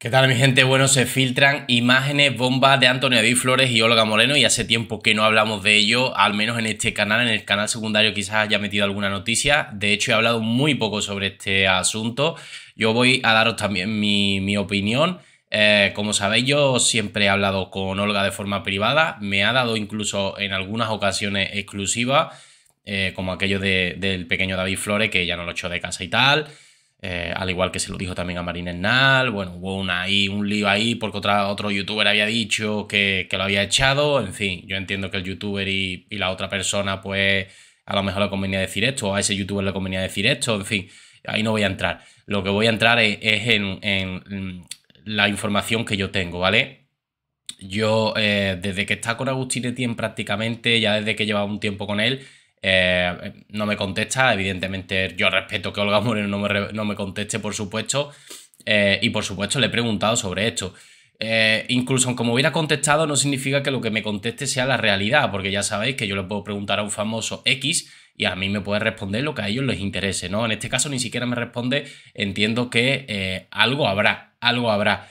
¿Qué tal mi gente? Bueno, se filtran imágenes bombas de Antonio David Flores y Olga Moreno y hace tiempo que no hablamos de ello, al menos en este canal, en el canal secundario quizás haya metido alguna noticia. De hecho, he hablado muy poco sobre este asunto. Yo voy a daros también mi, opinión. Eh, como sabéis, yo siempre he hablado con Olga de forma privada, me ha dado incluso en algunas ocasiones exclusivas, eh, como aquello del pequeño David Flores, que ya no lo echó de casa y tal. Eh, al igual que se lo dijo también a Marina Esnal, bueno, hubo una ahí, un lío ahí porque otro youtuber había dicho que, que, lo había echado, en fin, yo entiendo que el youtuber y, la otra persona pues a lo mejor le convenía decir esto, o a ese youtuber le convenía decir esto, en fin, ahí no voy a entrar. Lo que voy a entrar es, en, mm, la información que yo tengo, ¿vale? Yo, eh, desde que está con Agustín Etienne prácticamente, ya desde que llevaba un tiempo con él, eh, no me contesta, evidentemente yo respeto que Olga Moreno no me, no me conteste, por supuesto, eh, y por supuesto le he preguntado sobre esto. Eh, incluso como hubiera contestado, no significa que lo que me conteste sea la realidad, porque ya sabéis que yo le puedo preguntar a un famoso X y a mí me puede responder lo que a ellos les interese, ¿no? En este caso ni siquiera me responde, entiendo que algo habrá, algo habrá.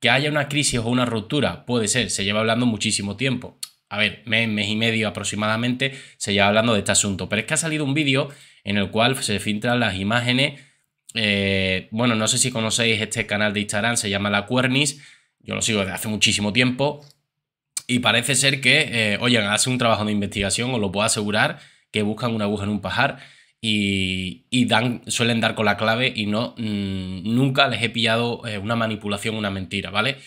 que haya una crisis o una ruptura, puede ser, se lleva hablando muchísimo tiempo a ver, mes, mes y medio aproximadamente, se lleva hablando de este asunto. Pero es que ha salido un vídeo en el cual se filtran las imágenes. Eh, bueno, no sé si conocéis este canal de Instagram, se llama La Cuernis. Yo lo sigo desde hace muchísimo tiempo. Y parece ser que, eh, oigan, hace un trabajo de investigación, os lo puedo asegurar, que buscan una aguja en un pajar y, dan, suelen dar con la clave y no, mm, nunca les he pillado eh, una manipulación, una mentira, ¿vale?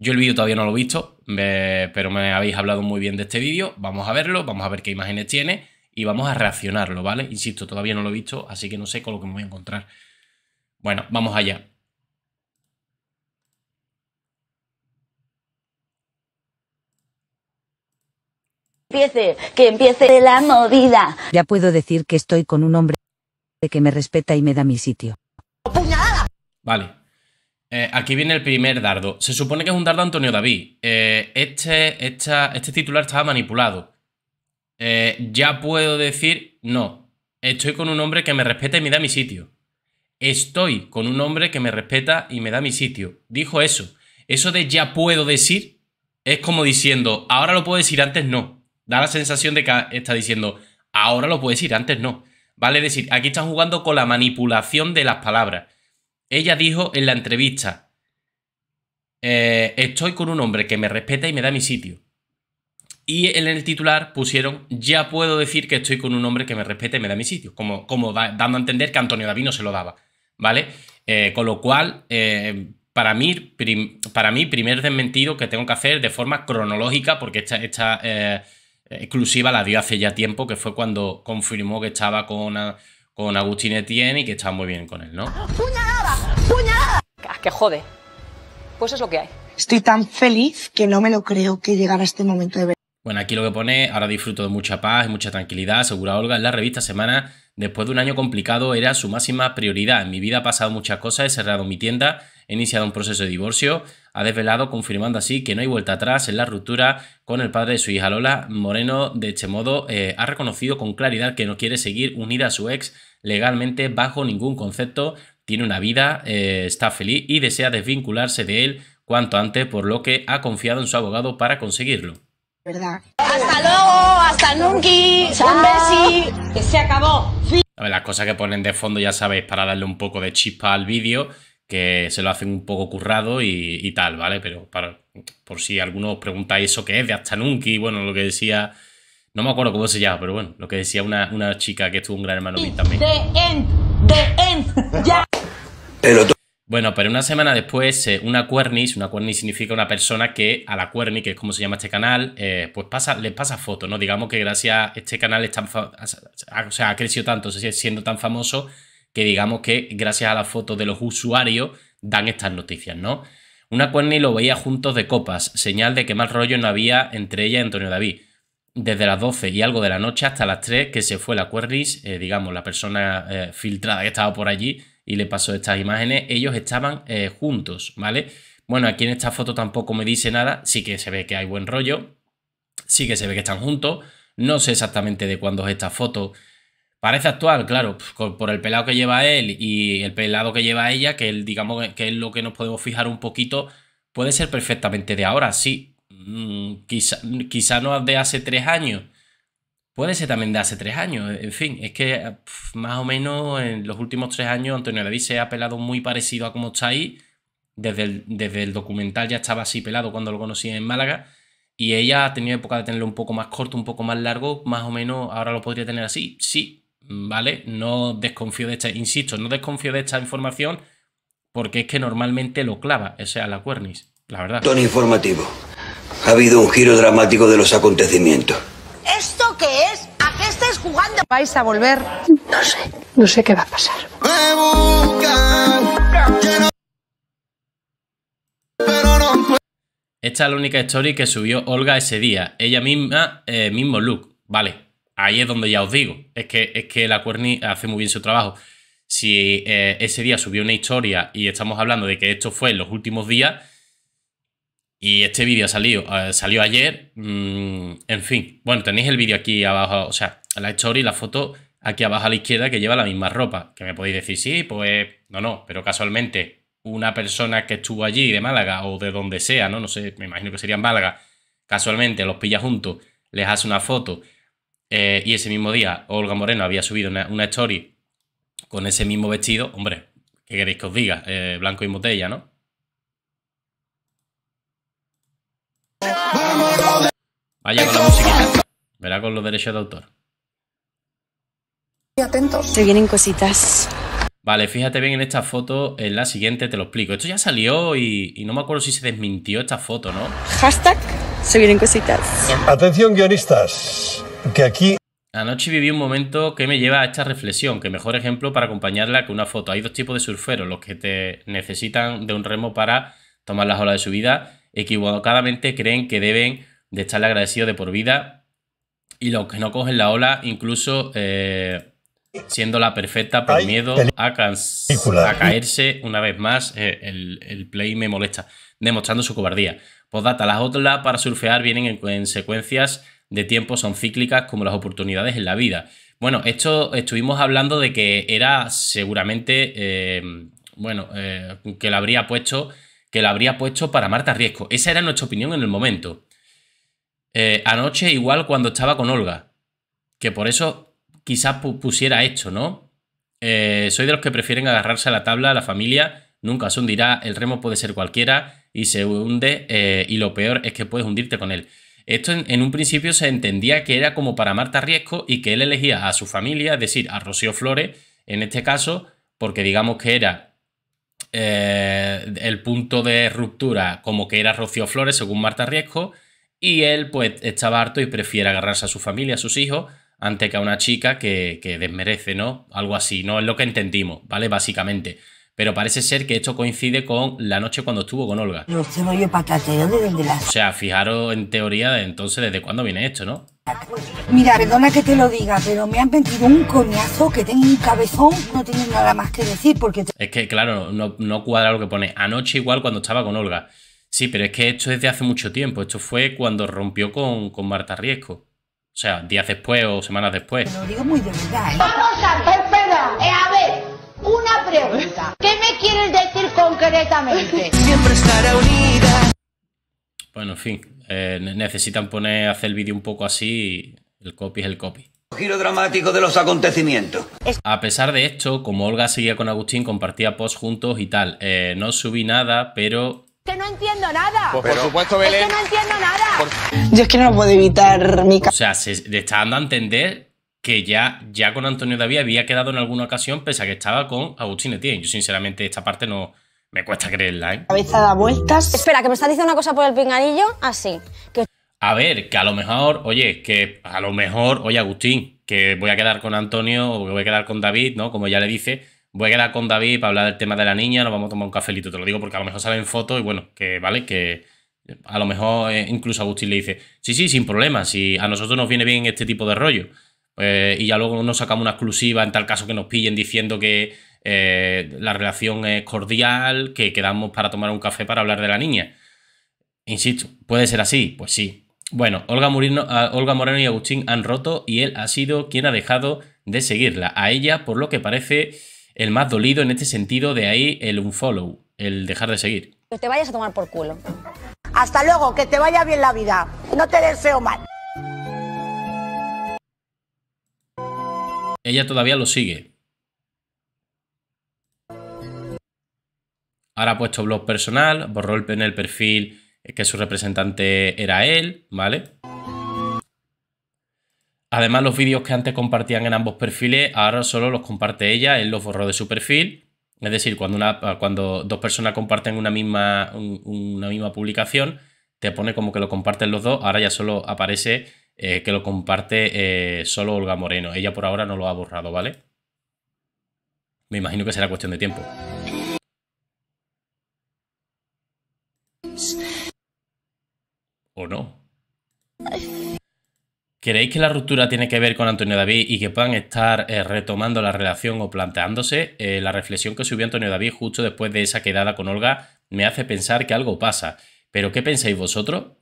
Yo el vídeo todavía no lo he visto, pero me habéis hablado muy bien de este vídeo. Vamos a verlo, vamos a ver qué imágenes tiene y vamos a reaccionarlo, ¿vale? Insisto, todavía no lo he visto, así que no sé con lo que me voy a encontrar. Bueno, vamos allá. empiece, que empiece la movida. Ya puedo decir que estoy con un hombre que me respeta y me da mi sitio. Vale, eh, aquí viene el primer dardo. Se supone que es un dardo Antonio David. Eh, este, esta, este titular estaba manipulado. Eh, ya puedo decir, no, estoy con un hombre que me respeta y me da mi sitio. Estoy con un hombre que me respeta y me da mi sitio. Dijo eso. Eso de ya puedo decir es como diciendo, ahora lo puedo decir, antes no. Da la sensación de que está diciendo, ahora lo puedo decir, antes no. Vale, es decir, aquí están jugando con la manipulación de las palabras. Ella dijo en la entrevista, eh, estoy con un hombre que me respeta y me da mi sitio. Y en el titular pusieron, ya puedo decir que estoy con un hombre que me respeta y me da mi sitio, como, como dando a entender que Antonio Davino se lo daba, ¿vale? Eh, con lo cual, eh, para, mí, para mí, primer desmentido que tengo que hacer de forma cronológica, porque esta, esta exclusiva la dio hace ya tiempo, que fue cuando confirmó que estaba con, con Agustín Etienne y que estaba muy bien con él, ¿no? que jode. Pues es lo que hay. Estoy tan feliz que no me lo creo que llegara este momento de ver. Bueno, aquí lo que pone, ahora disfruto de mucha paz y mucha tranquilidad, asegura Olga en la revista Semana. Después de un año complicado era su máxima prioridad. En mi vida ha pasado muchas cosas, he cerrado mi tienda, he iniciado un proceso de divorcio, ha desvelado confirmando así que no hay vuelta atrás en la ruptura con el padre de su hija Lola Moreno. De este modo, eh, ha reconocido con claridad que no quiere seguir unida a su ex legalmente bajo ningún concepto tiene una vida, eh, está feliz y desea desvincularse de él cuanto antes, por lo que ha confiado en su abogado para conseguirlo. ¿Verdad? Hasta luego, hasta nunca, un que se acabó. A ver, las cosas que ponen de fondo, ya sabéis, para darle un poco de chispa al vídeo, que se lo hacen un poco currado y, tal, ¿vale? Pero por si alguno os pregunta eso que es de hasta nunca, bueno, lo que decía no me acuerdo cómo se llama, pero bueno, lo que decía una, chica que estuvo un gran hermano mío también. The end, end, ya. Bueno, pero una semana después, eh, una cuernis, una cuernis significa una persona que a la cuernis, que es como se llama este canal, eh, pues pasa, les pasa fotos, ¿no? Digamos que gracias a este canal sea, ha crecido tanto, siendo tan famoso, que digamos que gracias a las fotos de los usuarios dan estas noticias, ¿no? Una cuernis lo veía juntos de copas, señal de que más rollo no había entre ella y Antonio David. Desde las 12 y algo de la noche hasta las 3 que se fue la cuernis, eh, digamos, la persona filtrada que estaba por allí, y le pasó estas imágenes, ellos estaban eh, juntos, ¿vale? Bueno, aquí en esta foto tampoco me dice nada, sí que se ve que hay buen rollo, sí que se ve que están juntos, no sé exactamente de cuándo es esta foto, Parece actual, claro, por el pelado que lleva él y el pelado que lleva ella, que él, digamos que es lo que nos podemos fijar un poquito, puede ser perfectamente de ahora, sí. Mm, quizá, quizá no de hace tres años, Puede ser también de hace tres años. En fin, es que eh, más o menos en los últimos tres años Antonio Levy se ha pelado muy parecido a como está ahí. Desde el, documental ya estaba así pelado cuando lo conocí en Málaga. Y ella ha tenido época de tenerlo un poco más corto, un poco más largo. Más o menos ahora lo podría tener así. Sí, ¿vale? No desconfío de esta, insisto, no desconfío de esta información porque es que normalmente lo clava, Ese a la cuernis, la verdad. Tono informativo. Ha habido un giro dramático de los acontecimientos. Esto jugando? ¿Vais a volver? No sé, no sé qué va a pasar. Esta es la única story que subió Olga ese día. Ella misma, eh, mismo look. Vale, ahí es donde ya os digo. Es que, es que la Cuerni hace muy bien su trabajo. Si eh, ese día subió una historia y estamos hablando de que esto fue en los últimos días y este vídeo salió, eh, salió ayer. Mm, en fin, bueno, tenéis el vídeo aquí abajo, o sea, la story, la foto aquí abajo a la izquierda que lleva la misma ropa. Que me podéis decir, sí, pues no, no, pero casualmente una persona que estuvo allí de Málaga o de donde sea, ¿no? No sé, me imagino que sería en Málaga, casualmente los pilla juntos, les hace una foto eh, y ese mismo día Olga Moreno había subido una, una story con ese mismo vestido, hombre, ¿qué queréis que os diga? Eh, blanco y botella, ¿no? Vaya con la musiquita. Verá con los derechos de autor. Se vienen cositas. Vale, fíjate bien en esta foto, en la siguiente te lo explico. Esto ya salió y, no me acuerdo si se desmintió esta foto, ¿no? Hashtag se vienen cositas. Atención guionistas, que aquí... Anoche viví un momento que me lleva a esta reflexión, que mejor ejemplo para acompañarla que una foto. Hay dos tipos de surferos, los que te necesitan de un remo para tomar las olas de su vida equivocadamente creen que deben de estarle agradecidos de por vida y los que no cogen la ola, incluso eh, siendo la perfecta por miedo a, caerse una vez más, eh, el, play me molesta, demostrando su cobardía. data, las otras para surfear vienen en, secuencias de tiempo, son cíclicas como las oportunidades en la vida. Bueno, esto estuvimos hablando de que era seguramente, eh, bueno, que la habría puesto que la habría puesto para Marta Riesco. Esa era nuestra opinión en el momento. Eh, anoche igual cuando estaba con Olga, que por eso quizás pusiera esto, ¿no? Eh, soy de los que prefieren agarrarse a la tabla, a la familia nunca se hundirá, el remo puede ser cualquiera y se hunde eh, y lo peor es que puedes hundirte con él. Esto en, en, un principio se entendía que era como para Marta Riesco y que él elegía a su familia, es decir, a Rocío Flores, en este caso, porque digamos que era eh, el punto de ruptura como que era Rocío Flores, según Marta Riesco, y él pues estaba harto y prefiere agarrarse a su familia, a sus hijos, antes que a una chica que, desmerece, ¿no? Algo así, ¿no? Es lo que entendimos, ¿vale? Básicamente. Pero parece ser que esto coincide con la noche cuando estuvo con Olga. No se O sea, fijaros en teoría entonces desde cuándo viene esto, ¿no? Mira, perdona que te lo diga, pero me han vendido un coñazo que tengo un cabezón, no tiene nada más que decir porque... Es que, claro, no, cuadra lo que pone. Anoche igual cuando estaba con Olga. Sí, pero es que esto es de hace mucho tiempo. Esto fue cuando rompió con, Marta Riesco. O sea, días después o semanas después. lo digo muy de verdad, ¿eh? Vamos a ver, espera. Eh, a ver, una pregunta. ¿Qué me quieres decir concretamente? Siempre estará unida. Bueno, en fin, eh, necesitan poner, hacer el vídeo un poco así el copy es el copy. Giro dramático de los acontecimientos. A pesar de esto, como Olga seguía con Agustín, compartía post juntos y tal. Eh, no subí nada, pero que no entiendo nada. Pues por supuesto, Belén. que no entiendo nada. Yo es que no lo puedo evitar, mi O sea, se le está dando a entender que ya, ya con Antonio David había quedado en alguna ocasión, pese a que estaba con Agustín Etienne. Yo, sinceramente, esta parte no, me cuesta creerla, ¿eh? Cabeza da vueltas. Espera, que me estás diciendo una cosa por el pinganillo. Así. A ver, que a lo mejor, oye, que a lo mejor, oye, Agustín, que voy a quedar con Antonio o que voy a quedar con David, ¿no? Como ya le dice, voy a quedar con David para hablar del tema de la niña, nos vamos a tomar un cafelito. Te lo digo porque a lo mejor salen fotos y bueno, que vale, que a lo mejor eh, incluso Agustín le dice, sí, sí, sin problema, si a nosotros nos viene bien este tipo de rollo. Eh, y ya luego nos sacamos una exclusiva en tal caso que nos pillen diciendo que eh, la relación es cordial, que quedamos para tomar un café para hablar de la niña. Insisto, ¿puede ser así? Pues sí. Bueno, Olga, Olga Moreno y Agustín han roto y él ha sido quien ha dejado de seguirla. A ella, por lo que parece, el más dolido en este sentido, de ahí el unfollow, el dejar de seguir. Que te vayas a tomar por culo. Hasta luego, que te vaya bien la vida. No te deseo mal. Ella todavía lo sigue. Ahora ha puesto blog personal, borró en el perfil que su representante era él, ¿vale? Además, los vídeos que antes compartían en ambos perfiles, ahora solo los comparte ella, él los borró de su perfil. Es decir, cuando, una, cuando dos personas comparten una misma, una misma publicación, te pone como que lo comparten los dos, ahora ya solo aparece eh, que lo comparte eh, solo Olga Moreno. Ella por ahora no lo ha borrado, ¿vale? Me imagino que será cuestión de tiempo. ¿O no? ¿Queréis que la ruptura tiene que ver con Antonio David y que puedan estar eh, retomando la relación o planteándose? Eh, la reflexión que subió Antonio David justo después de esa quedada con Olga me hace pensar que algo pasa. ¿Pero qué pensáis vosotros?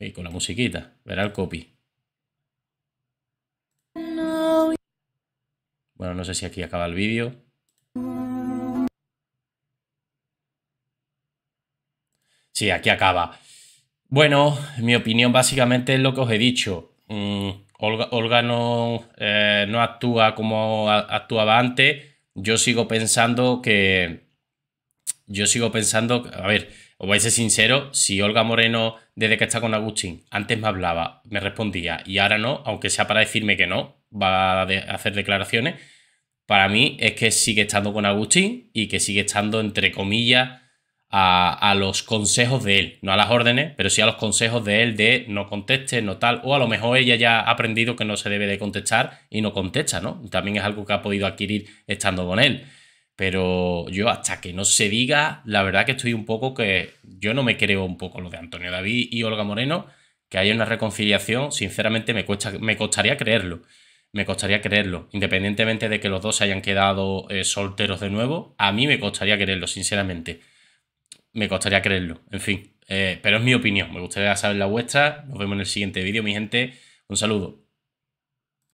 Y con la musiquita, verá el copy. Bueno, no sé si aquí acaba el vídeo. Sí, aquí acaba. Bueno, mi opinión básicamente es lo que os he dicho. Mm, Olga, eh, no, actúa como actuaba antes. Yo sigo pensando que. Yo sigo pensando. A ver, os voy a ser sincero. Si Olga Moreno, desde que está con Agustín, antes me hablaba, me respondía y ahora no, aunque sea para decirme que no, va a hacer declaraciones. Para mí es que sigue estando con Agustín y que sigue estando, entre comillas, a, los consejos de él, no a las órdenes, pero sí a los consejos de él de no conteste, no tal, o a lo mejor ella ya ha aprendido que no se debe de contestar y no contesta, ¿no? También es algo que ha podido adquirir estando con él. Pero yo hasta que no se diga, la verdad que estoy un poco que yo no me creo un poco lo de Antonio David y Olga Moreno, que haya una reconciliación, sinceramente me, me costaría creerlo. Me costaría creerlo. Independientemente de que los dos se hayan quedado eh, solteros de nuevo, a mí me costaría creerlo, sinceramente me costaría creerlo. En fin, eh, pero es mi opinión. Me gustaría saber la vuestra. Nos vemos en el siguiente vídeo, mi gente. Un saludo.